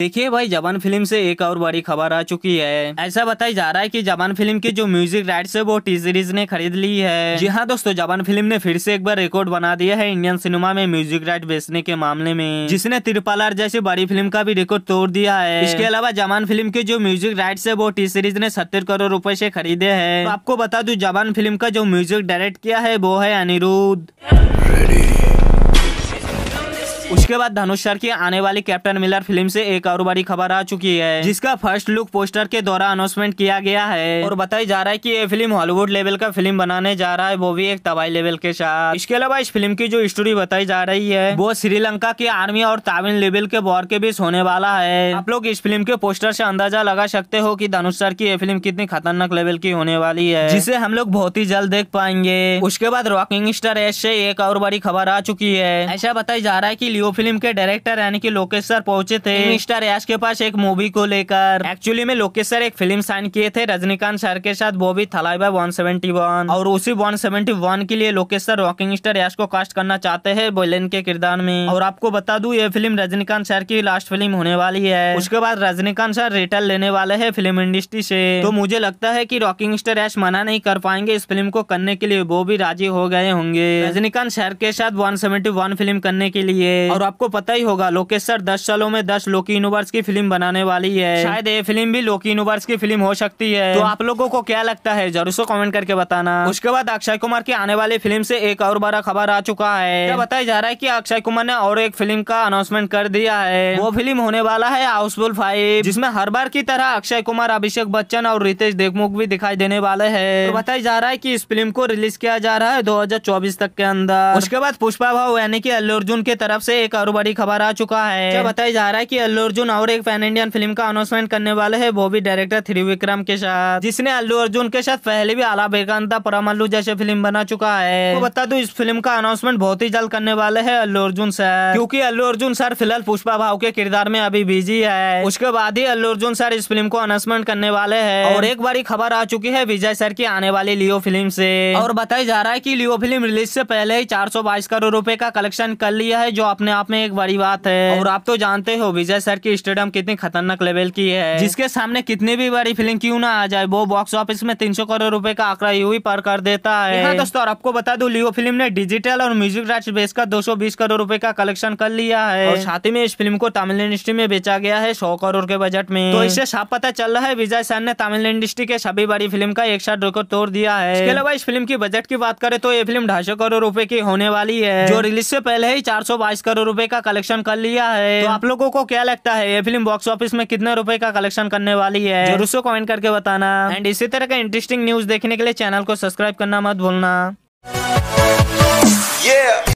देखिए भाई जवान फिल्म से एक और बड़ी खबर आ चुकी है ऐसा बताया जा रहा है कि जवान फिल्म की जो म्यूजिक राइट्स है वो टी सीरीज ने खरीद ली है जी हाँ दोस्तों जवान फिल्म ने फिर से एक बार रिकॉर्ड बना दिया है इंडियन सिनेमा में म्यूजिक राइट बेचने के मामले में जिसने त्रिपालार जैसी बड़ी फिल्म का भी रिकॉर्ड तोड़ दिया है इसके अलावा जवान फिल्म के जो म्यूजिक राइट है वो टी सीरीज ने सत्तर करोड़ रूपए ऐसी खरीदे है तो आपको बता दू जवान फिल्म का जो म्यूजिक डायरेक्ट किया है वो है अनिरुद्ध उसके बाद धनुष सर की आने वाली कैप्टन मिलर फिल्म से एक और बड़ी खबर आ चुकी है जिसका फर्स्ट लुक पोस्टर के द्वारा अनाउंसमेंट किया गया है और बताया जा रहा है की ये फिल्म हॉलीवुड लेवल का फिल्म बनाने जा रहा है वो भी एक तबाही लेवल के साथ इसके अलावा इस फिल्म की जो स्टोरी बताई जा रही है वो श्रीलंका की आर्मी और तामिल लेवल के वॉर के बीच होने वाला है आप लोग इस फिल्म के पोस्टर ऐसी अंदाजा लगा सकते हो की धनुष सर की ये फिल्म कितनी खतरनाक लेवल की होने वाली है जिसे हम लोग बहुत ही जल्द देख पाएंगे उसके बाद रॉकिंग स्टार एस ऐसी एक और बड़ी खबर आ चुकी है ऐसा बताया जा रहा है की लियो फिल्म के डायरेक्टर यानी कि लोकेश सर पहुंचे थे मिस्टर याश के पास एक मूवी को लेकर एक्चुअली में लोकेश सर एक फिल्म साइन किए थे रजनीकांत सर के साथ थलाई थलाईबा वन सेवेंटी वन और उसी वन सेवेंटी वन के लिए Lokesh sir rocking star Yash को कास्ट करना चाहते है बोलेन के किरदार में और आपको बता दू ये फिल्म रजनीकांत सर की लास्ट फिल्म होने वाली है उसके बाद रजनीकांत सर रिटर्न लेने वाले है फिल्म इंडस्ट्री से तो मुझे लगता है की रॉकिंग स्टार यास मना नहीं कर पाएंगे इस फिल्म को करने के लिए वो भी राजी हो गए होंगे रजनीकांत सर के साथ वन फिल्म करने के लिए और आपको पता ही होगा लोकेश सर दस सालों में दस लोकी यूनिवर्स की फिल्म बनाने वाली है शायद ये फिल्म भी लोकी यूनिवर्स की फिल्म हो सकती है तो आप लोगों को क्या लगता है जरूर से कमेंट करके बताना उसके बाद अक्षय कुमार की आने वाली फिल्म से एक और बड़ा खबर आ चुका है बताया जा रहा है की अक्षय कुमार ने और एक फिल्म का अनाउंसमेंट कर दिया है वो फिल्म होने वाला है हाउसफुल फाइव जिसमे हर बार की तरह अक्षय कुमार अभिषेक बच्चन और रितेश देखमुख भी दिखाई देने वाले है तो बताया जा रहा है की इस फिल्म को रिलीज किया जा रहा है दो तक के अंदर उसके बाद पुष्पा भाव यानी की अल्लू अर्जुन की तरफ से एक एक कारोबारी खबर आ चुका है बताया जा रहा है की अल्लू अर्जुन और एक पैन इंडियन फिल्म का अनाउंसमेंट करने वाले है वो भी डायरेक्टर थ्री विक्रम के साथ जिसने अल्लू अर्जुन के साथ पहले भी आला बेकांता अल्लू जैसे फिल्म बना चुका है तो बता दू इस फिल्म का अनाउंसमेंट बहुत ही जल्द करने वाले है अल्लू अर्जुन सर क्यूँकी अल्लू अर्जुन सर फिलहाल पुष्पा भाव के किरदार में अभी बिजी है उसके बाद ही अल्लू अर्जुन सर इस फिल्म को अनाउंसमेंट करने वाले है और एक बड़ी खबर आ चुकी है विजय सर की आने वाली लियो फिल्म से और बताया जा रहा है की लियो फिल्म रिलीज से पहले ही चार करोड़ रूपए का कलेक्शन कर लिया है जो अपने अपने आप में एक बड़ी बात है और आप तो जानते हो विजय सर की स्टेडियम कितनी खतरनाक लेवल की है जिसके सामने कितनी भी बड़ी फिल्म क्यों ना आ जाए वो बॉक्स ऑफिस में तीन करोड़ रूपए का आंकड़ा यूं पार कर देता है दोस्तों और आपको बता दू लियो फिल्म ने डिजिटल और म्यूजिक राइट बेस का दो करोड़ रूपए का कलेक्शन कर लिया है साथ ही में इस फिल्म को तमिल इंडस्ट्री में बेचा गया है सौ करोड़ के बजट में तो इससे साफ पता चल रहा है विजय सर ने तमिल इंडस्ट्री के सभी बड़ी फिल्म का एक साथ रिकॉर्ड तोड़ दिया है इसके अलावा इस फिल्म की बजट की बात करें तो ये फिल्म ढाई करोड़ रूपए की होने वाली है जो रिलीज से पहले ही चार करोड़ करोड़ रुपए का कलेक्शन कर लिया है तो आप लोगों को क्या लगता है ये फिल्म बॉक्स ऑफिस में कितने रुपए का कलेक्शन करने वाली है जरूर से कमेंट करके बताना एंड इसी तरह का इंटरेस्टिंग न्यूज देखने के लिए चैनल को सब्सक्राइब करना मत भूलना